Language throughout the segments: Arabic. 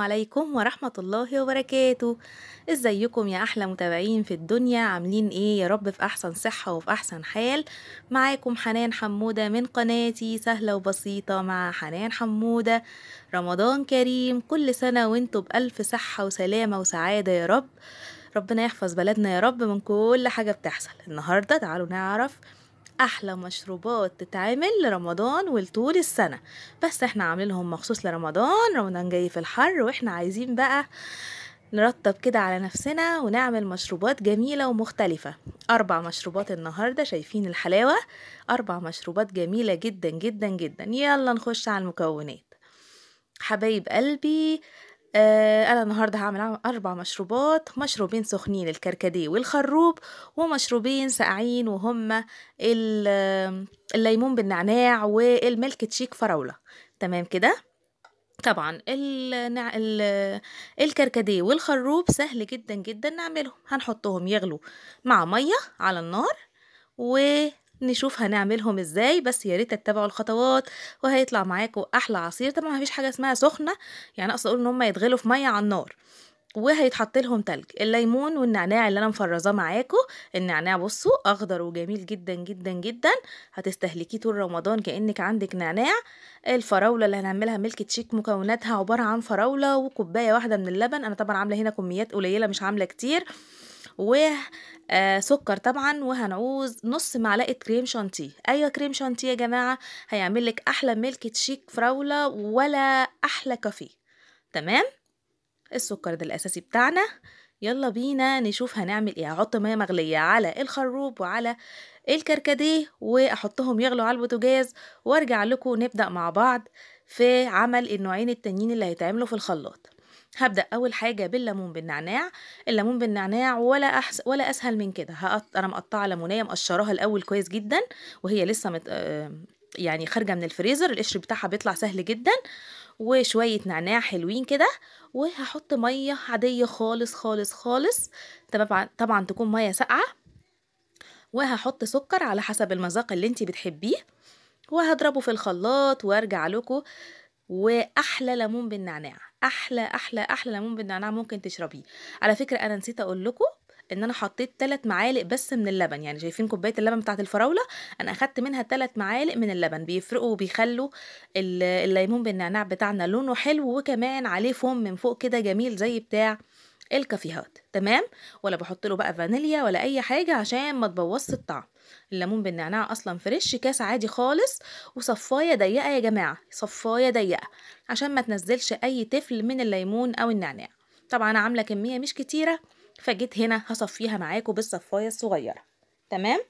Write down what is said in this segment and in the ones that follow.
عليكم ورحمة الله وبركاته ازيكم يا احلى متابعين في الدنيا عاملين ايه يا رب في احسن صحة وفي احسن حال معاكم حنان حمودة من قناتي سهلة وبسيطة مع حنان حمودة رمضان كريم كل سنة وانتوا بألف صحة وسلامة وسعادة يا رب ربنا يحفظ بلدنا يا رب من كل حاجة بتحصل النهاردة تعالوا نعرف احلى مشروبات تتعمل لرمضان ولطول السنه بس احنا عاملينهم مخصوص لرمضان رمضان جاي في الحر واحنا عايزين بقى نرتب كده على نفسنا ونعمل مشروبات جميلة ومختلفة أربع مشروبات النهاردة شايفين الحلاوة أربع مشروبات جميلة جدا جدا جدا يلا نخش على المكونات حبايب قلبي آه، أنا النهاردة هعمل أربع مشروبات مشروبين سخنين الكركديه والخروب ومشروبين ساقعين وهما الليمون بالنعناع والملك تشيك فراولة تمام كده طبعا الكركديه والخروب سهل جدا جدا نعملهم هنحطهم يغلوا مع مية على النار و نشوف هنعملهم ازاي بس يا ريت تتبعوا الخطوات وهيطلع معاكم احلى عصير طبعا مفيش حاجه اسمها سخنه يعني اصلا اقول ان هم يتغلوا في ميه على النار وهيتحط لهم تلج الليمون والنعناع اللي انا مفرزاه معاكم النعناع بصوا اخضر وجميل جدا جدا جدا هتستهلكيه طول رمضان كانك عندك نعناع الفراوله اللي هنعملها ميلك تشيك مكوناتها عباره عن فراوله وكوبايه واحده من اللبن انا طبعا عامله هنا كميات قليله مش عامله كتير وسكر آه، طبعا وهنعوز نص معلقه كريم شانتيه ايوه كريم شانتيه يا جماعه هيعمل لك احلى ميلك تشيك فراوله ولا احلى كافيه تمام السكر ده الاساسي بتاعنا يلا بينا نشوف هنعمل ايه هحط ميه مغليه على الخروب وعلى الكركديه واحطهم يغلوا على البوتاجاز وارجع لكم نبدا مع بعض في عمل النوعين التانيين اللي هيتعملوا في الخلاط هبدأ أول حاجة بالليمون بالنعناع الليمون بالنعناع ولا أحس ولا أسهل من كده هقط... أنا مقطعة ليمونية مقشراها الأول كويس جدا وهي لسه مت... آه، يعني خارجة من الفريزر القشر بتاعها بيطلع سهل جدا وشوية نعناع حلوين كده وهحط مية عادية خالص خالص خالص طبعا طبعا تكون مية ساقعة وهحط سكر على حسب المذاق اللي انت بتحبيه وهضربه في الخلاط وارجع لكم واحلى ليمون بالنعناع احلى احلى احلى ليمون بالنعناع ممكن تشربيه على فكره انا نسيت اقول لكم ان انا حطيت 3 معالق بس من اللبن يعني شايفين كوبايه اللبن بتاعه الفراوله انا اخدت منها 3 معالق من اللبن بيفرقوا وبيخلوا الليمون بالنعناع بتاعنا لونه حلو وكمان عليه فوم من فوق كده جميل زي بتاع الكافيهات تمام ولا بحط له بقى فانيليا ولا اي حاجه عشان ما تبوظش الطعم الليمون بالنعناع اصلا فريش كاس عادي خالص وصفايه ضيقه يا جماعه صفايه ضيقه عشان ما تنزلش اي تفل من الليمون او النعناع طبعا عامله كميه مش كتيره فجيت هنا هصفيها معاكم بالصفايه الصغيره تمام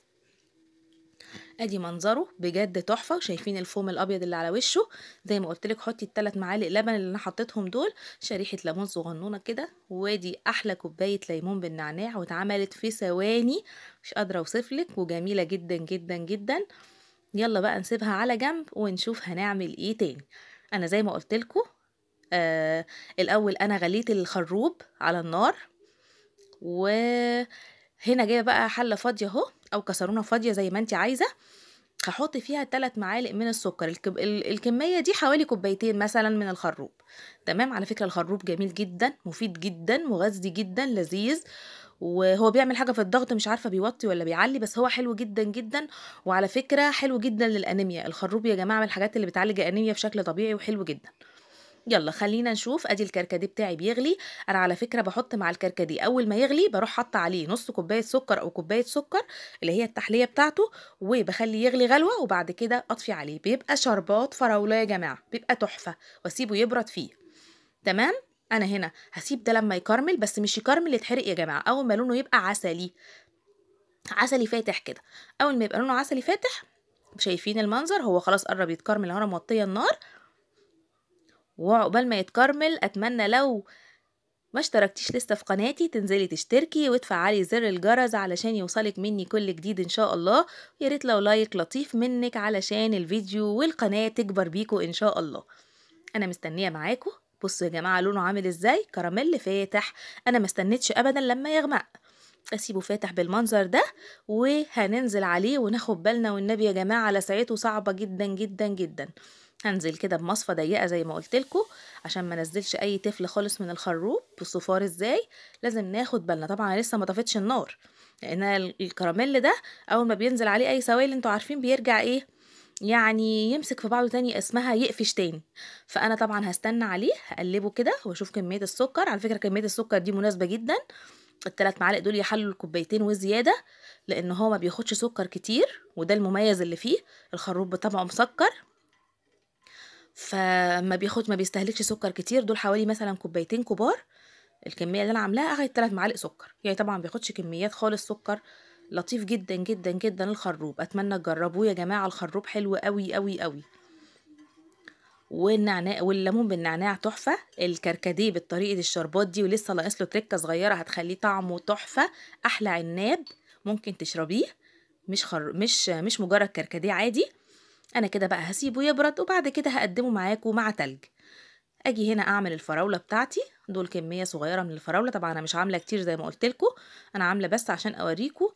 ادي منظره بجد تحفه شايفين الفوم الابيض اللي على وشه زي ما قلت لك حطي الثلاث معالق لبن اللي انا حطيتهم دول شريحه ليمون صغنونه كده وادي احلى كوبايه ليمون بالنعناع واتعملت في ثواني مش قادره اوصف لك وجميله جدا جدا جدا يلا بقى نسيبها على جنب ونشوف هنعمل ايه تاني انا زي ما قلت لكم آه الاول انا غليت الخروب على النار وهنا جايه بقى حله فاضيه اهو او كسرونه فاضيه زي ما انت عايزه هحط فيها 3 معالق من السكر الكب... الكميه دي حوالي كوبايتين مثلا من الخروب تمام على فكره الخروب جميل جدا مفيد جدا مغذي جدا لذيذ وهو بيعمل حاجه في الضغط مش عارفه بيوطي ولا بيعلي بس هو حلو جدا جدا وعلى فكره حلو جدا للانيميا الخروب يا جماعه من الحاجات اللي بتعالج الانيميا بشكل طبيعي وحلو جدا يلا خلينا نشوف ادي الكركديه بتاعي بيغلي انا على فكره بحط مع الكركديه اول ما يغلي بروح حاطه عليه نص كوبايه سكر او كوبايه سكر اللي هي التحليه بتاعته وبخلي يغلي غلوه وبعد كده اطفي عليه بيبقى شربات فراوله يا جماعه بيبقى تحفه واسيبه يبرد فيه تمام انا هنا هسيب ده لما يكرمل بس مش يكرمل يتحرق يا جماعه اول ما لونه يبقى عسلي عسلي فاتح كده اول ما يبقى لونه عسلي فاتح شايفين المنظر هو خلاص قرب يتكرمل اهو انا موطيه النار وعقبال ما يتكرمل اتمنى لو ما اشتركتيش لسه في قناتي تنزلي تشتركي وتفعلي زر الجرس علشان يوصلك مني كل جديد ان شاء الله ويا ريت لو لايك لطيف منك علشان الفيديو والقناه تكبر بيكو ان شاء الله انا مستنيه معاكو بصوا يا جماعه لونه عامل ازاي كراميل فاتح انا ما استنيتش ابدا لما يغمق اسيبه فاتح بالمنظر ده وهننزل عليه وناخد بالنا والنبي يا جماعه لسعته صعبه جدا جدا جدا هنزل كده بمصفة ضيقه زي ما قلتلكو عشان ما نزلش اي تفل خالص من الخروب بالصفار ازاي لازم ناخد بالنا طبعا لسه ما طفتش النار لان الكراميل ده اول ما بينزل عليه اي سوائل انتوا عارفين بيرجع ايه يعني يمسك في بعضه تاني اسمها يقفش تاني فانا طبعا هستنى عليه هقلبه كده واشوف كميه السكر على فكره كميه السكر دي مناسبه جدا الثلاث معالق دول يحلوا الكوبايتين وزياده لان هو ما بياخدش سكر كتير وده المميز اللي فيه الخروب بطبعه مسكر فما بياخد ما بيستهلكش سكر كتير دول حوالي مثلا كوبايتين كبار الكميه اللي انا عاملاها اخدت 3 معالق سكر يعني طبعا ما بياخدش كميات خالص سكر لطيف جدا جدا جدا الخروب اتمنى تجربوه يا جماعه الخروب حلو قوي قوي قوي والنعناع والليمون بالنعناع تحفه الكركديه بطريقه الشربات دي ولسه ناقص له تركه صغيره هتخليه طعمه تحفه احلى عناب ممكن تشربيه مش خر... مش مش مجرد كركديه عادي انا كده بقى هسيبه يبرد وبعد كده هقدمه معاكم مع تلج اجي هنا اعمل الفراوله بتاعتي دول كميه صغيره من الفراوله طبعا انا مش عامله كتير زي ما قلت انا عامله بس عشان اوريكم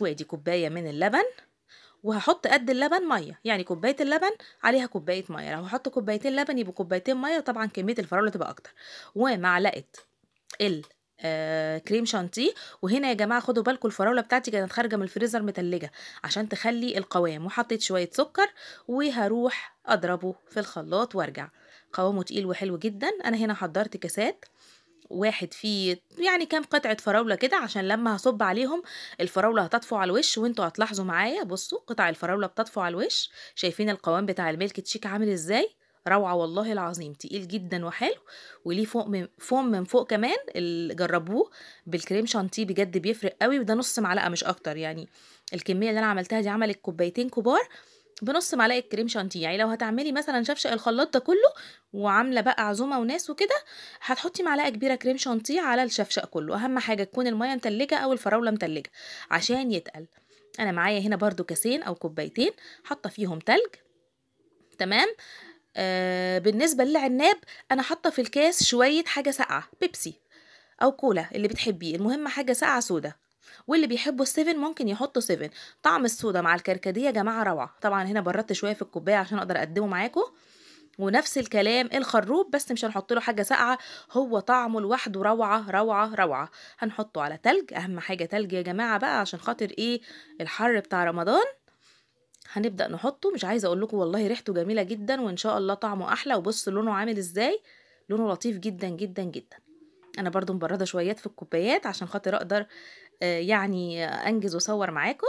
وادي كوبايه من اللبن وهحط قد اللبن ميه يعني كوبايه اللبن عليها كوبايه ميه لو هحط كوبايتين لبن يبقوا كوبايتين ميه طبعا كميه الفراوله تبقى اكتر ومعلقه ال آه، كريم شانتيه وهنا يا جماعه خدوا بالكم الفراوله بتاعتي كانت خارجه من الفريزر متلجه عشان تخلي القوام وحطيت شويه سكر وهروح اضربه في الخلاط وارجع قوامه تقيل وحلو جدا انا هنا حضرت كاسات واحد فيه يعني كام قطعة فراولة كده عشان لما هصب عليهم الفراولة هتطفو على الوش وانتوا هتلاحظوا معايا بصوا قطع الفراولة بتطفو على الوش شايفين القوام بتاع الميلك تشيك عامل ازاي روعه والله العظيم تقيل جدا وحلو وليه فوق من فوق من فوق كمان اللي جربوه بالكريم شانتيه بجد بيفرق قوي وده نص معلقه مش اكتر يعني الكميه اللي انا عملتها دي عملت كوبايتين كبار بنص معلقه كريم شانتيه يعني لو هتعملي مثلا شفشق الخلاط ده كله وعامله بقى عزومه وناس وكده هتحطي معلقه كبيره كريم شانتيه على الشفشق كله اهم حاجه تكون الميه متلجه او الفراوله متلجه عشان يتقل انا معايا هنا برضو كاسين او كوبايتين حاطه فيهم تلج تمام آه بالنسبة للعناب أنا حاطة في الكاس شوية حاجة ساقعة بيبسي أو كولا اللي بتحبيه المهم حاجة ساقعة سودا واللي بيحبوا السيفن ممكن يحطوا سيفن طعم السودا مع الكركديه يا جماعه روعه طبعا هنا بردت شويه في الكوبايه عشان اقدر اقدمه معاكم ونفس الكلام الخروب بس مش هنحط له حاجه ساقعه هو طعمه لوحده روعه روعه روعه هنحطه على تلج اهم حاجه تلج يا جماعه بقى عشان خاطر ايه الحر بتاع رمضان هنبدأ نحطه مش عايزة اقول لكم والله ريحته جميلة جدا وان شاء الله طعمه احلى وبص لونه عامل ازاي لونه لطيف جدا جدا جدا انا برضو مبردة شويات في الكوبايات عشان خاطر اقدر آه، يعني انجز واصور معاكم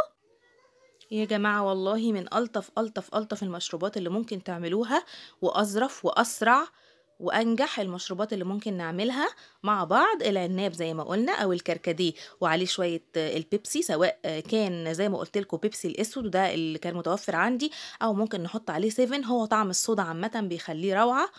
يا جماعة والله من ألطف ألطف ألطف المشروبات اللي ممكن تعملوها وأظرف وأسرع وانجح المشروبات اللي ممكن نعملها مع بعض العناب زي ما قلنا او الكركديه وعليه شويه البيبسي سواء كان زي ما قلت لكم بيبسي الاسود ده اللي كان متوفر عندي او ممكن نحط عليه سيفن هو طعم الصودا عامه بيخليه روعه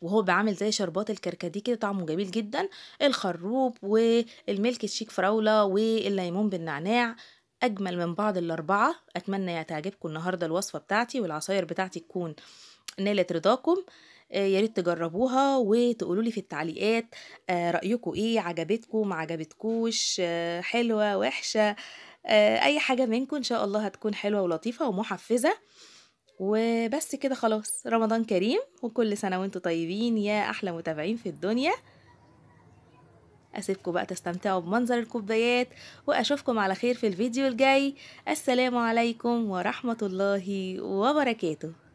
وهو بيعمل زي شربات الكركديه كده طعمه جميل جدا الخروب والملك الشيك فراوله والليمون بالنعناع اجمل من بعض الاربعه اتمنى تعجبكم النهارده الوصفه بتاعتي والعصاير بتاعتي تكون نالت رضاكم آه، يا ريت تجربوها وتقولوا لي في التعليقات آه، رايكم ايه عجبتكم ما عجبتكوش آه، حلوه وحشه اي حاجه منكم ان شاء الله هتكون حلوه ولطيفه ومحفزه وبس كده خلاص رمضان كريم وكل سنه وانتم طيبين يا احلى متابعين في الدنيا اسيبكم بقى تستمتعوا بمنظر الكوبايات واشوفكم على خير في الفيديو الجاي السلام عليكم ورحمه الله وبركاته